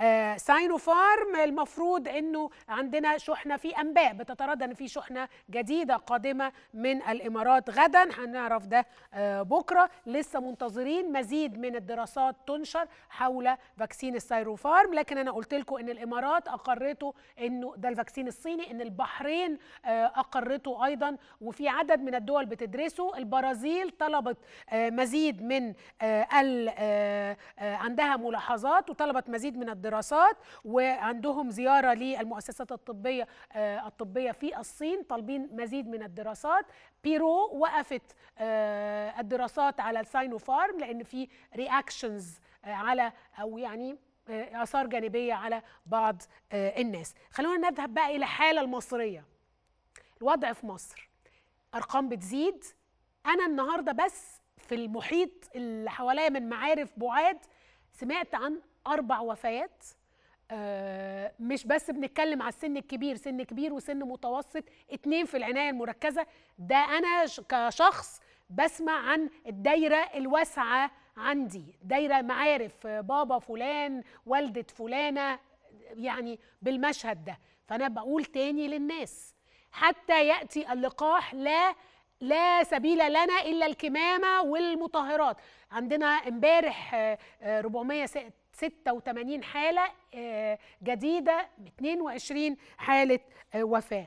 آه، ساينوفارم المفروض انه عندنا شحنه في انباء بتتردد ان في شحنه جديده قادمه من الامارات غدا هنعرف ده آه، بكره لسه منتظرين مزيد من الدراسات تنشر حول فاكسين السايروفارم لكن انا قلت لكم ان الامارات اقرته انه ده الفاكسين الصيني ان البحرين آه، اقرته ايضا وفي عدد من الدول بتدرسه البرازيل طلبت مزيد من عندها ملاحظات وطلبت مزيد من الدراسات دراسات وعندهم زياره للمؤسسات الطبيه آه، الطبيه في الصين طالبين مزيد من الدراسات بيرو وقفت آه، الدراسات على الساينوفارم لان في رياكشنز آه، على او يعني اثار جانبيه على بعض الناس خلونا نذهب بقى الى الحاله المصريه الوضع في مصر ارقام بتزيد انا النهارده بس في المحيط اللي حواليا من معارف بعاد سمعت عن اربع وفيات آه، مش بس بنتكلم على السن الكبير سن كبير وسن متوسط اتنين في العنايه المركزه ده انا كشخص بسمع عن الدايره الواسعه عندي دايره معارف بابا فلان والده فلانه يعني بالمشهد ده فانا بقول تاني للناس حتى ياتي اللقاح لا لا سبيل لنا الا الكمامه والمطهرات عندنا امبارح 486 آه، آه، حاله آه، جديده 22 حاله وفاه